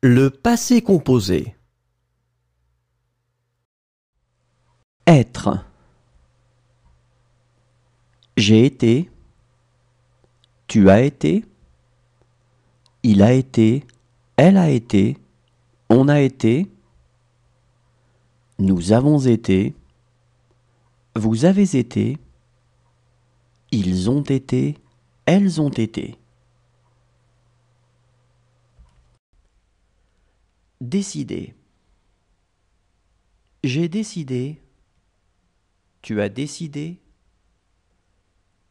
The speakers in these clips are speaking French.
Le passé composé. Être. J'ai été. Tu as été. Il a été. Elle a été. On a été. Nous avons été. Vous avez été. Ils ont été. Elles ont été. Décider. J'ai décidé. Tu as décidé.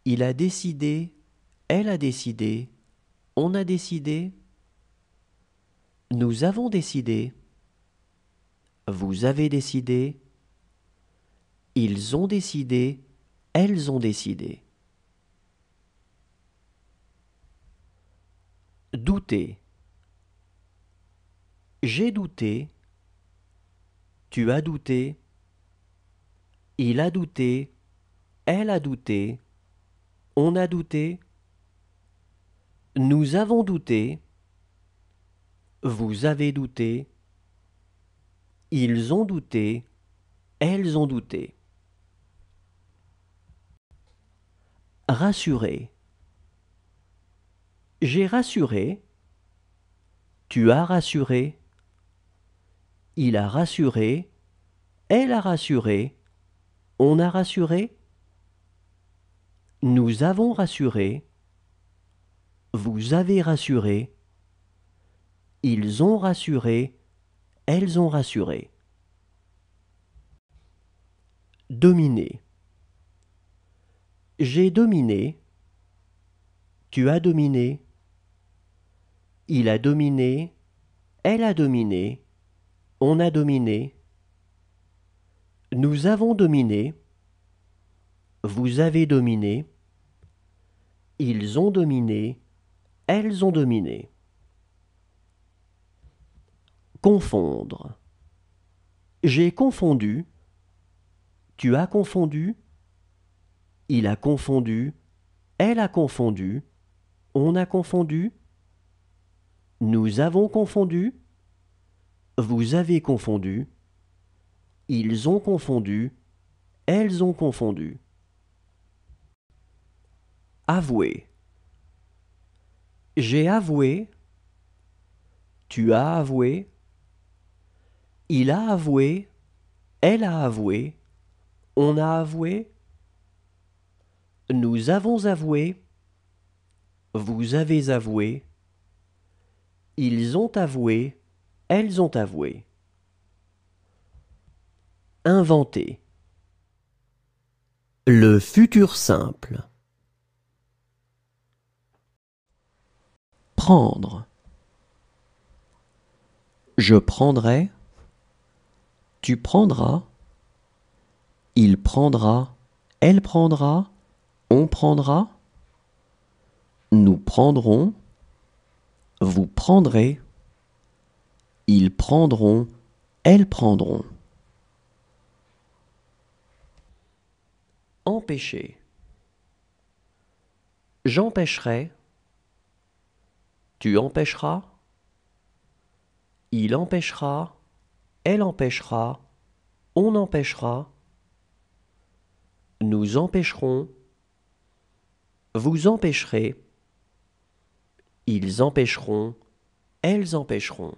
Il a décidé. Elle a décidé. On a décidé. Nous avons décidé. Vous avez décidé. Ils ont décidé. Elles ont décidé. Douter. J'ai douté, tu as douté, il a douté, elle a douté, on a douté, nous avons douté, vous avez douté, ils ont douté, elles ont douté. Rassurer. J'ai rassuré, tu as rassuré, il a rassuré, elle a rassuré, on a rassuré, nous avons rassuré, vous avez rassuré, ils ont rassuré, elles ont rassuré. Dominer. J'ai dominé, tu as dominé, il a dominé, elle a dominé on a dominé. Nous avons dominé. Vous avez dominé. Ils ont dominé. Elles ont dominé. Confondre. J'ai confondu. Tu as confondu. Il a confondu. Elle a confondu. On a confondu. Nous avons confondu. Vous avez confondu. Ils ont confondu. Elles ont confondu. Avouer. J'ai avoué. Tu as avoué. Il a avoué. Elle a avoué. On a avoué. Nous avons avoué. Vous avez avoué. Ils ont avoué. Elles ont avoué. Inventer. Le futur simple. Prendre. Je prendrai. Tu prendras. Il prendra. Elle prendra. On prendra. Nous prendrons. Vous prendrez. Ils prendront, elles prendront. Empêcher. J'empêcherai. Tu empêcheras. Il empêchera. Elle empêchera. On empêchera. Nous empêcherons. Vous empêcherez. Ils empêcheront. Elles empêcheront.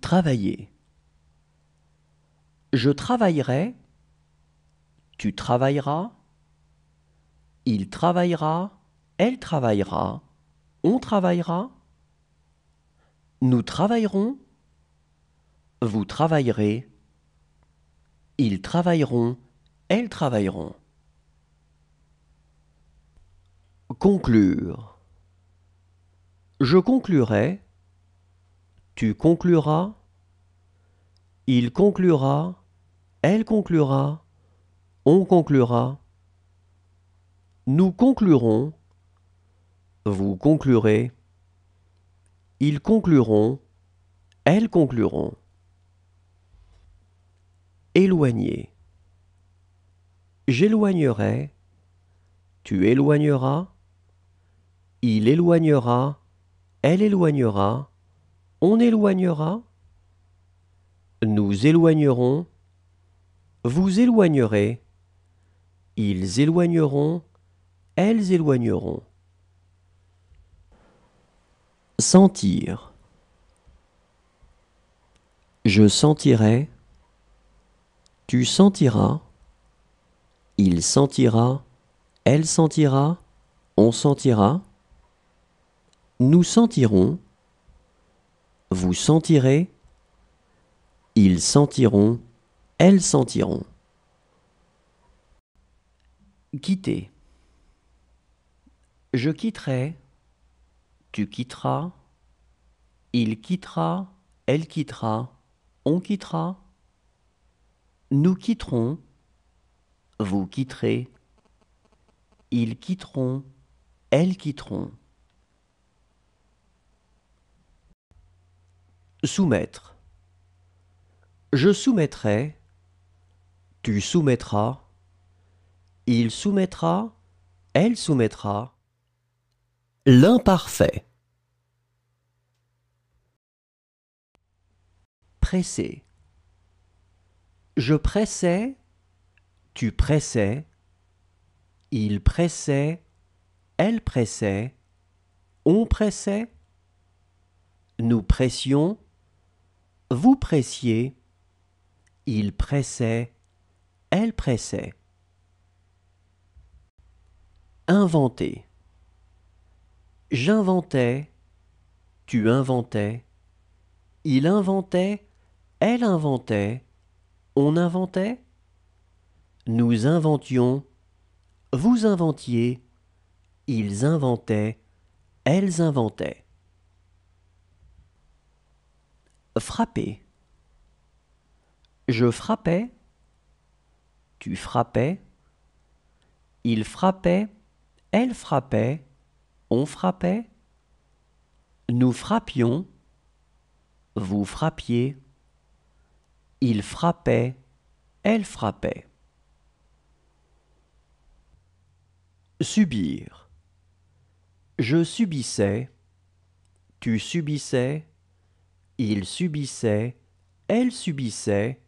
Travailler. Je travaillerai. Tu travailleras. Il travaillera. Elle travaillera. On travaillera. Nous travaillerons. Vous travaillerez. Ils travailleront. Elles travailleront. Conclure. Je conclurai. Tu concluras. Il conclura. Elle conclura. On conclura. Nous conclurons. Vous conclurez. Ils concluront. Elles concluront. Éloigner. J'éloignerai. Tu éloigneras. Il éloignera. Elle éloignera. On éloignera, nous éloignerons, vous éloignerez, ils éloigneront, elles éloigneront. Sentir. Je sentirai, tu sentiras, il sentira, elle sentira, on sentira, nous sentirons, vous sentirez. Ils sentiront. Elles sentiront. Quitter. Je quitterai. Tu quitteras. Il quittera. Elle quittera. On quittera. Nous quitterons. Vous quitterez. Ils quitteront. Elles quitteront. Soumettre. Je soumettrai. Tu soumettras. Il soumettra. Elle soumettra. L'imparfait. Presser. Je pressais. Tu pressais. Il pressait. Elle pressait. On pressait. Nous pressions. Vous pressiez, il pressait, elle pressait. Inventer. J'inventais, tu inventais, il inventait, elle inventait, on inventait. Nous inventions, vous inventiez, ils inventaient, elles inventaient. frapper. Je frappais, tu frappais, il frappait, elle frappait, on frappait, nous frappions, vous frappiez, il frappait, elle frappait. Subir. Je subissais, tu subissais, il subissait, elle subissait,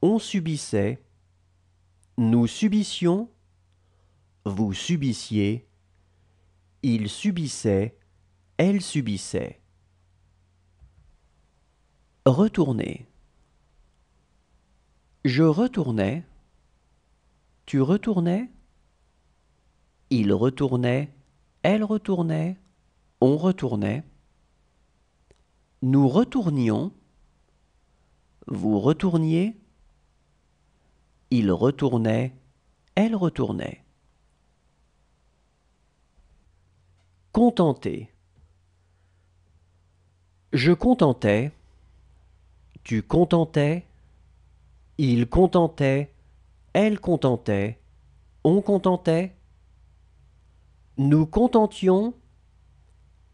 on subissait, nous subissions, vous subissiez, il subissait, elle subissait. Retourner. Je retournais, tu retournais, il retournait, elle retournait, on retournait. Nous retournions. Vous retourniez. Il retournait. Elle retournait. Contenter. Je contentais. Tu contentais. Il contentait. Elle contentait. On contentait. Nous contentions.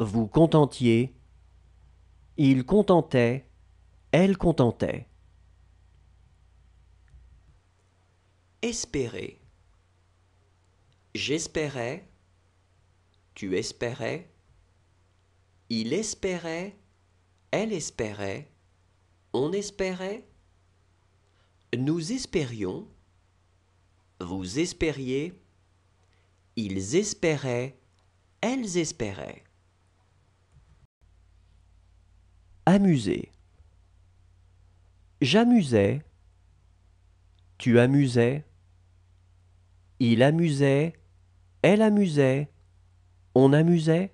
Vous contentiez. Il contentait, elle contentait. Espérer. J'espérais, tu espérais, il espérait, elle espérait, on espérait, nous espérions, vous espériez, ils espéraient, elles espéraient. Amuser. J'amusais. Tu amusais. Il amusait. Elle amusait. On amusait.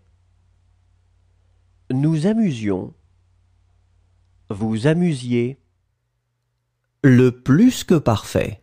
Nous amusions. Vous amusiez. Le plus que parfait.